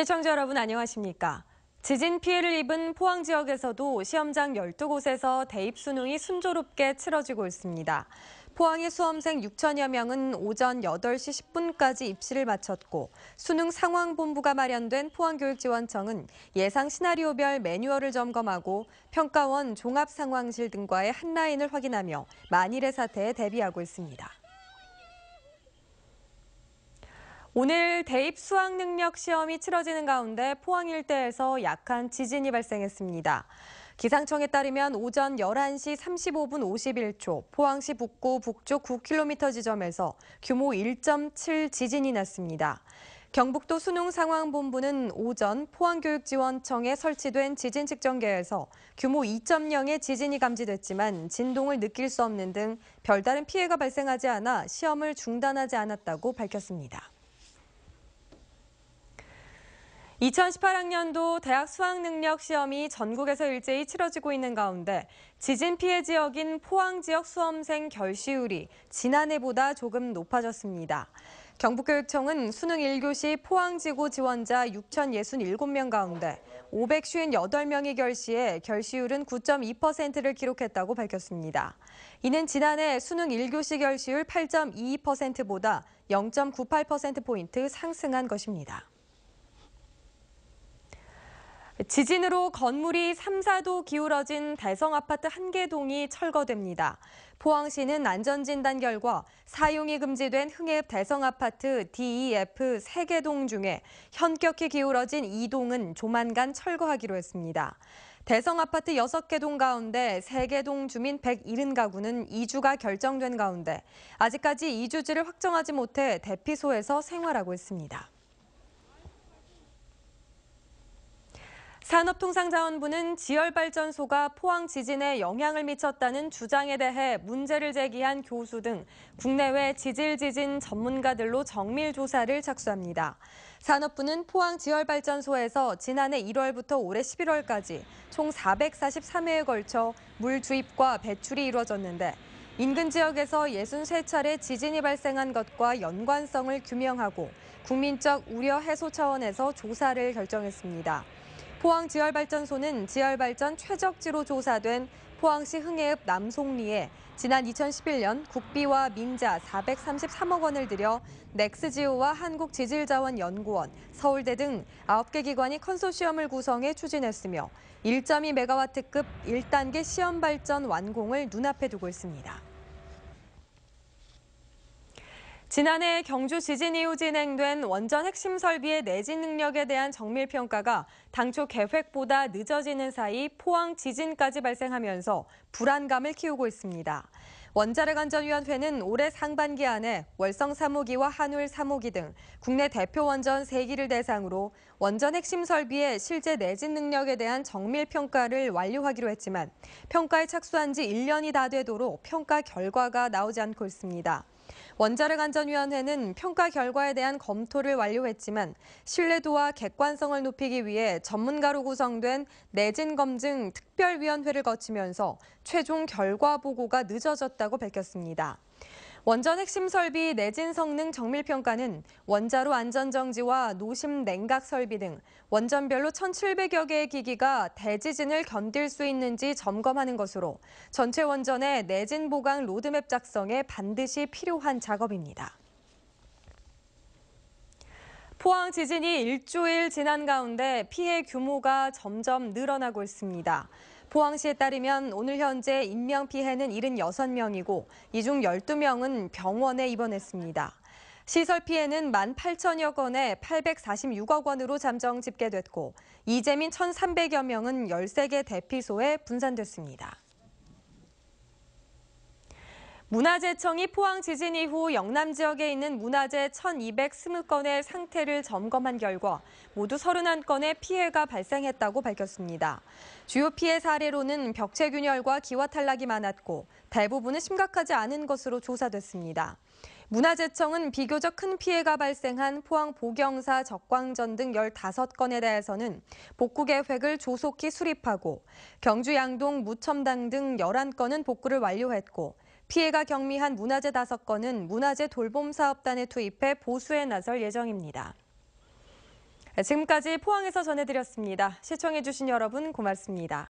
시청자 여러분 안녕하십니까? 지진 피해를 입은 포항 지역에서도 시험장 12곳에서 대입 수능이 순조롭게 치러지고 있습니다. 포항의 수험생 6천여 명은 오전 8시 10분까지 입시를 마쳤고 수능 상황본부가 마련된 포항교육지원청은 예상 시나리오별 매뉴얼을 점검하고 평가원 종합상황실 등과의 한라인을 확인하며 만일의 사태에 대비하고 있습니다. 오늘 대입 수학 능력 시험이 치러지는 가운데 포항 일대에서 약한 지진이 발생했습니다. 기상청에 따르면 오전 11시 35분 51초 포항시 북구 북쪽 9km 지점에서 규모 1.7 지진이 났습니다. 경북도 수능상황본부는 오전 포항교육지원청에 설치된 지진 측정계에서 규모 2.0의 지진이 감지됐지만 진동을 느낄 수 없는 등 별다른 피해가 발생하지 않아 시험을 중단하지 않았다고 밝혔습니다. 2018학년도 대학 수학능력 시험이 전국에서 일제히 치러지고 있는 가운데 지진 피해 지역인 포항 지역 수험생 결시율이 지난해보다 조금 높아졌습니다. 경북교육청은 수능 1교시 포항지구 지원자 6,067명 가운데 558명이 결시해 결시율은 9.2%를 기록했다고 밝혔습니다. 이는 지난해 수능 1교시 결시율 8.22%보다 0.98%포인트 상승한 것입니다. 지진으로 건물이 3, 4도 기울어진 대성 아파트 한 개 동이 철거됩니다. 포항시는 안전진단 결과 사용이 금지된 흥해 대성 아파트 DEF 3개 동 중에 현격히 기울어진 2동은 조만간 철거하기로 했습니다. 대성 아파트 6개 동 가운데 3개 동 주민 170가구는 이주가 결정된 가운데 아직까지 이주지를 확정하지 못해 대피소에서 생활하고 있습니다. 산업통상자원부는 지열발전소가 포항 지진에 영향을 미쳤다는 주장에 대해 문제를 제기한 교수 등 국내외 지질 지진 전문가들로 정밀 조사를 착수합니다. 산업부는 포항 지열발전소에서 지난해 1월부터 올해 11월까지 총 443회에 걸쳐 물 주입과 배출이 이루어졌는데 인근 지역에서 63차례 지진이 발생한 것과 연관성을 규명하고 국민적 우려 해소 차원에서 조사를 결정했습니다. 포항지열발전소는 지열발전 최적지로 조사된 포항시 흥해읍 남송리에 지난 2011년 국비와 민자 433억 원을 들여 넥스지오와 한국지질자원연구원, 서울대 등 9개 기관이 컨소시엄을 구성해 추진했으며 1.2메가와트급 1단계 시험발전 완공을 눈앞에 두고 있습니다. 지난해 경주 지진 이후 진행된 원전 핵심 설비의 내진 능력에 대한 정밀 평가가 당초 계획보다 늦어지는 사이 포항 지진까지 발생하면서 불안감을 키우고 있습니다. 원자력안전위원회는 올해 상반기 안에 월성 3호기와 한울 3호기 등 국내 대표 원전 3기를 대상으로 원전 핵심 설비의 실제 내진 능력에 대한 정밀 평가를 완료하기로 했지만 평가에 착수한 지 1년이 다 되도록 평가 결과가 나오지 않고 있습니다. 원자력안전위원회는 평가 결과에 대한 검토를 완료했지만 신뢰도와 객관성을 높이기 위해 전문가로 구성된 내진검증 특별위원회를 거치면서 최종 결과 보고가 늦어졌다고 밝혔습니다. 원전 핵심 설비 내진 성능 정밀 평가는 원자로 안전 정지와 노심 냉각 설비 등 원전별로 1,700여 개의 기기가 대지진을 견딜 수 있는지 점검하는 것으로 전체 원전의 내진 보강 로드맵 작성에 반드시 필요한 작업입니다. 포항 지진이 일주일 지난 가운데 피해 규모가 점점 늘어나고 있습니다. 포항시에 따르면 오늘 현재 인명 피해는 76명이고 이 중 12명은 병원에 입원했습니다. 시설 피해는 1만 8천여 건에 846억 원으로 잠정 집계됐고 이재민 1,300여 명은 13개 대피소에 분산됐습니다. 문화재청이 포항 지진 이후 영남 지역에 있는 문화재 1,220건의 상태를 점검한 결과 모두 31건의 피해가 발생했다고 밝혔습니다. 주요 피해 사례로는 벽체균열과 기와 탈락이 많았고 대부분은 심각하지 않은 것으로 조사됐습니다. 문화재청은 비교적 큰 피해가 발생한 포항 보경사 적광전 등 15건에 대해서는 복구 계획을 조속히 수립하고 경주 양동 무첨당 등 11건은 복구를 완료했고 피해가 경미한 문화재 다섯 건은 문화재 돌봄 사업단에 투입해 보수에 나설 예정입니다. 지금까지 포항에서 전해드렸습니다. 시청해주신 여러분 고맙습니다.